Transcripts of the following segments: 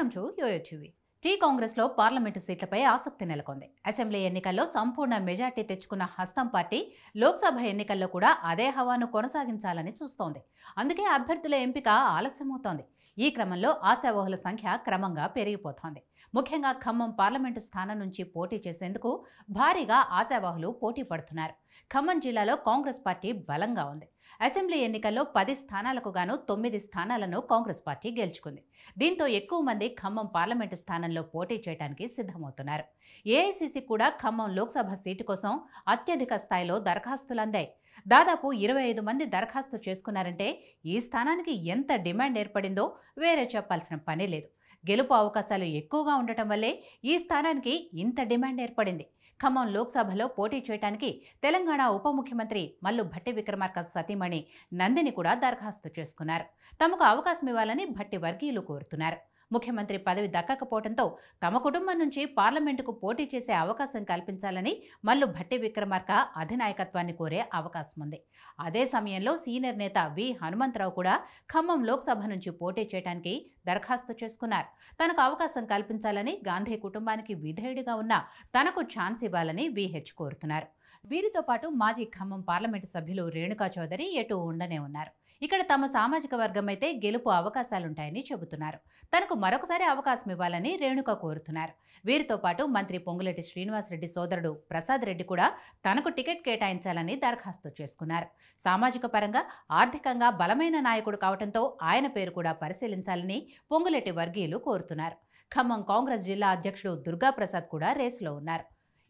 welcome to YOYO TV T కాంగ్రెస్లో parliament సీట్లపై ఆసక్తి నెలకొంది అసెంబ్లీ ఎన్నికల్లో సంపూర్ణ మెజార్టీ తెచ్చుకున్న హస్తం పార్టీ లోక్సభ ఎన్నికల్లో కూడా అదే హవాను కొనసాగించాలని చూస్తోంది అందుకే అభ్యర్థుల ఎంపిక ఆలస్యమవుతోంది ఈ క్రమంలో ఆశావహుల సంఖ్య క్రమంగా పెరిగిపోతోంది ముఖ్యంగా ఖమ్మం పార్లమెంటు స్థానం నుంచి పోటీ చేసేందుకు భారీగా ఆశావాహులు పోటీ పడుతున్నారు ఖమ్మం జిల్లాలో కాంగ్రెస్ పార్టీ బలంగా ఉంది అసెంబ్లీ ఎన్నికల్లో పది స్థానాలకు గాను తొమ్మిది స్థానాలను కాంగ్రెస్ పార్టీ గెలుచుకుంది దీంతో ఎక్కువ మంది ఖమ్మం పార్లమెంటు స్థానంలో పోటీ చేయడానికి సిద్ధమవుతున్నారు ఏఐసిసి కూడా ఖమ్మం లోక్సభ సీటు కోసం అత్యధిక స్థాయిలో దరఖాస్తులు అందాయి దాదాపు ఇరవై ఐదు మంది దరఖాస్తు చేసుకున్నారంటే ఈ స్థానానికి ఎంత డిమాండ్ ఏర్పడిందో వేరే చెప్పాల్సిన పని లేదు గెలుపు అవకాశాలు ఎక్కువగా ఉండటం వల్లే ఈ స్థానానికి ఇంత డిమాండ్ ఏర్పడింది ఖమ్మం లోక్సభలో పోటీ చేయడానికి తెలంగాణ ఉప ముఖ్యమంత్రి మల్లు భట్టి విక్రమార్క సతీమణి నందిని కూడా దరఖాస్తు చేసుకున్నారు తమకు అవకాశం ఇవ్వాలని భట్టి వర్గీయులు కోరుతున్నారు ముఖ్యమంత్రి పదవి దక్కకపోవడంతో తమ కుటుంబం నుంచి పార్లమెంటుకు పోటీ చేసే అవకాశం కల్పించాలని మల్లు భట్టి విక్రమార్క అధినాయకత్వాన్ని కోరే అవకాశం ఉంది అదే సమయంలో సీనియర్ నేత వి హనుమంతరావు కూడా ఖమ్మం లోక్సభ నుంచి పోటీ చేయడానికి దరఖాస్తు చేసుకున్నారు తనకు అవకాశం కల్పించాలని గాంధీ కుటుంబానికి విధేయుడిగా ఉన్న తనకు ఛాన్స్ ఇవ్వాలని విహెచ్ కోరుతున్నారు వీరితో పాటు మాజీ ఖమ్మం పార్లమెంటు సభ్యులు రేణుకా చౌదరి ఎటు ఉండనే ఉన్నారు ఇక్కడ తమ సామాజిక వర్గం అయితే గెలుపు అవకాశాలుంటాయని చెబుతున్నారు తనకు మరొకసారి అవకాశం ఇవ్వాలని రేణుక కోరుతున్నారు వీరితో పాటు మంత్రి పొంగులటి శ్రీనివాసరెడ్డి సోదరుడు ప్రసాద్ రెడ్డి కూడా తనకు టికెట్ కేటాయించాలని దరఖాస్తు చేసుకున్నారు సామాజిక పరంగా ఆర్థికంగా బలమైన నాయకుడు కావడంతో ఆయన పేరు కూడా పరిశీలించాలని పొంగులేటి వర్గీయులు కోరుతున్నారు ఖమ్మం కాంగ్రెస్ జిల్లా అధ్యక్షుడు దుర్గాప్రసాద్ కూడా రేసులో ఉన్నారు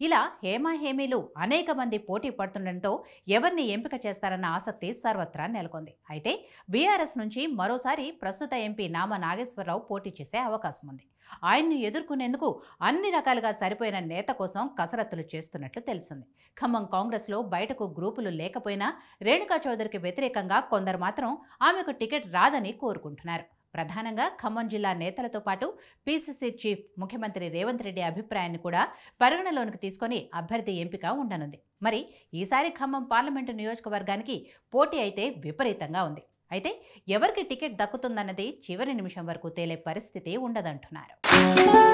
ఇలా హేమీలు అనేక మంది పోటీ పడుతుండటంతో ఎవరిని ఎంపిక చేస్తారన్న ఆసక్తి సర్వత్రా నెలకొంది అయితే బీఆర్ఎస్ నుంచి మరోసారి ప్రస్తుత ఎంపీ నామ నాగేశ్వరరావు పోటీ చేసే అవకాశం ఉంది ఆయన్ను ఎదుర్కొనేందుకు అన్ని రకాలుగా సరిపోయిన నేత కోసం కసరత్తులు చేస్తున్నట్లు తెలిసింది ఖమ్మం కాంగ్రెస్లో బయటకు గ్రూపులు లేకపోయినా రేణుకా చౌదరికి వ్యతిరేకంగా కొందరు మాత్రం ఆమెకు టికెట్ రాదని కోరుకుంటున్నారు ప్రధానంగా ఖమ్మం జిల్లా నేతలతో పాటు పీసీసీ చీఫ్ ముఖ్యమంత్రి రేవంత్ రెడ్డి అభిప్రాయాన్ని కూడా పరిగణలోనికి తీసుకొని అభ్యర్థి ఎంపిక ఉండనుంది మరి ఈసారి ఖమ్మం పార్లమెంటు నియోజకవర్గానికి పోటీ అయితే విపరీతంగా ఉంది అయితే ఎవరికి టికెట్ దక్కుతుందన్నది చివరి నిమిషం వరకు తేలే పరిస్థితి ఉండదంటున్నారు